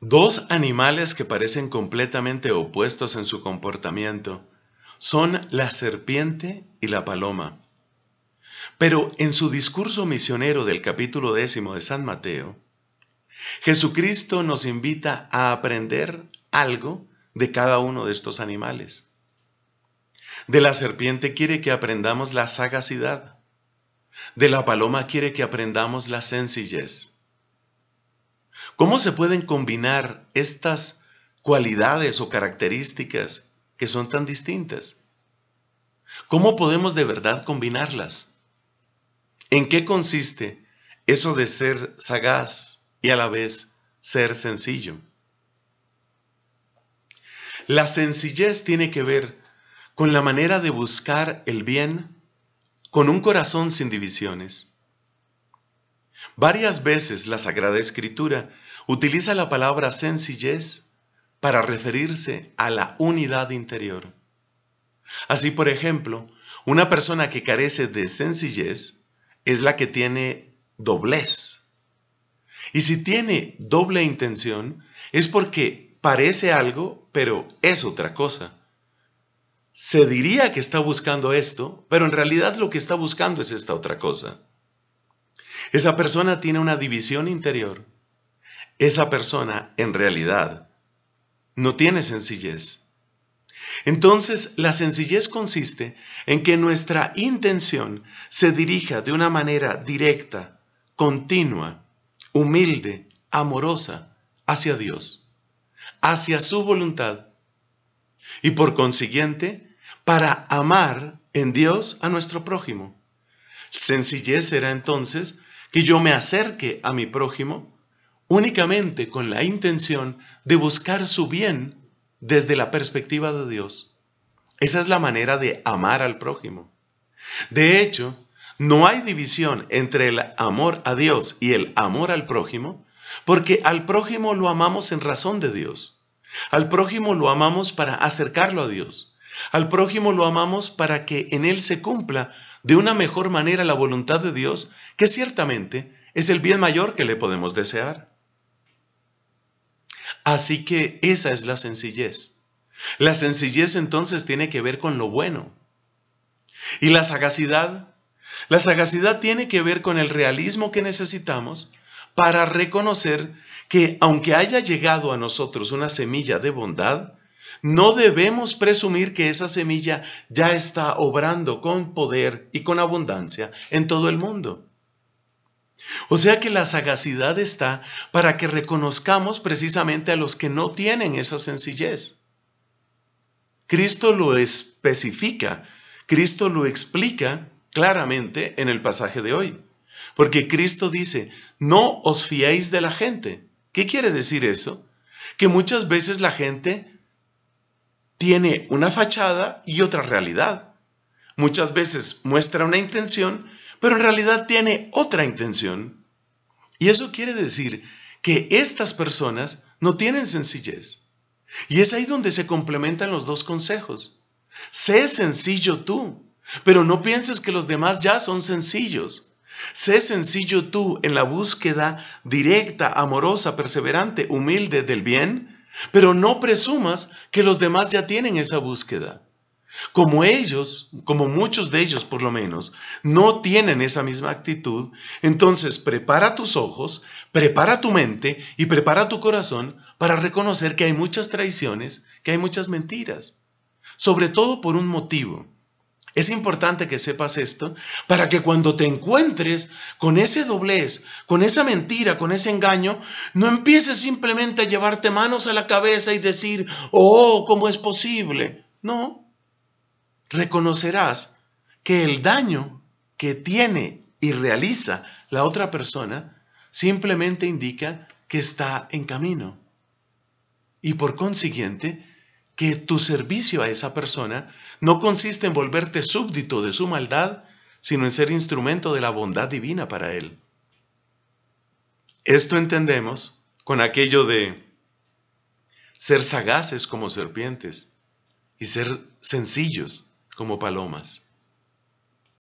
Dos animales que parecen completamente opuestos en su comportamiento son la serpiente y la paloma. Pero en su discurso misionero del capítulo décimo de San Mateo, Jesucristo nos invita a aprender algo de cada uno de estos animales. De la serpiente quiere que aprendamos la sagacidad. De la paloma quiere que aprendamos la sencillez. ¿Cómo se pueden combinar estas cualidades o características que son tan distintas? ¿Cómo podemos de verdad combinarlas? ¿En qué consiste eso de ser sagaz y a la vez ser sencillo? La sencillez tiene que ver con la manera de buscar el bien con un corazón sin divisiones Varias veces la Sagrada Escritura utiliza la palabra sencillez para referirse a la unidad interior. Así, por ejemplo, una persona que carece de sencillez es la que tiene doblez. Y si tiene doble intención, es porque parece algo, pero es otra cosa. Se diría que está buscando esto, pero en realidad lo que está buscando es esta otra cosa. Esa persona tiene una división interior. Esa persona, en realidad, no tiene sencillez. Entonces, la sencillez consiste en que nuestra intención se dirija de una manera directa, continua, humilde, amorosa, hacia Dios, hacia su voluntad. Y por consiguiente, para amar en Dios a nuestro prójimo. Sencillez será entonces que yo me acerque a mi prójimo únicamente con la intención de buscar su bien desde la perspectiva de Dios. Esa es la manera de amar al prójimo. De hecho, no hay división entre el amor a Dios y el amor al prójimo, porque al prójimo lo amamos en razón de Dios. Al prójimo lo amamos para acercarlo a Dios. Al prójimo lo amamos para que en él se cumpla de una mejor manera la voluntad de Dios que ciertamente es el bien mayor que le podemos desear. Así que esa es la sencillez. La sencillez entonces tiene que ver con lo bueno. Y la sagacidad. La sagacidad tiene que ver con el realismo que necesitamos para reconocer que aunque haya llegado a nosotros una semilla de bondad, no debemos presumir que esa semilla ya está obrando con poder y con abundancia en todo el mundo. O sea que la sagacidad está para que reconozcamos precisamente a los que no tienen esa sencillez. Cristo lo especifica, Cristo lo explica claramente en el pasaje de hoy. Porque Cristo dice, no os fiéis de la gente. ¿Qué quiere decir eso? Que muchas veces la gente tiene una fachada y otra realidad. Muchas veces muestra una intención, pero en realidad tiene otra intención. Y eso quiere decir que estas personas no tienen sencillez. Y es ahí donde se complementan los dos consejos. Sé sencillo tú, pero no pienses que los demás ya son sencillos. Sé sencillo tú en la búsqueda directa, amorosa, perseverante, humilde del bien, pero no presumas que los demás ya tienen esa búsqueda. Como ellos, como muchos de ellos por lo menos, no tienen esa misma actitud, entonces prepara tus ojos, prepara tu mente y prepara tu corazón para reconocer que hay muchas traiciones, que hay muchas mentiras, sobre todo por un motivo. Es importante que sepas esto para que cuando te encuentres con ese doblez, con esa mentira, con ese engaño, no empieces simplemente a llevarte manos a la cabeza y decir, oh, ¿cómo es posible? No, reconocerás que el daño que tiene y realiza la otra persona simplemente indica que está en camino. Y por consiguiente, que tu servicio a esa persona no consiste en volverte súbdito de su maldad, sino en ser instrumento de la bondad divina para él. Esto entendemos con aquello de ser sagaces como serpientes y ser sencillos como palomas.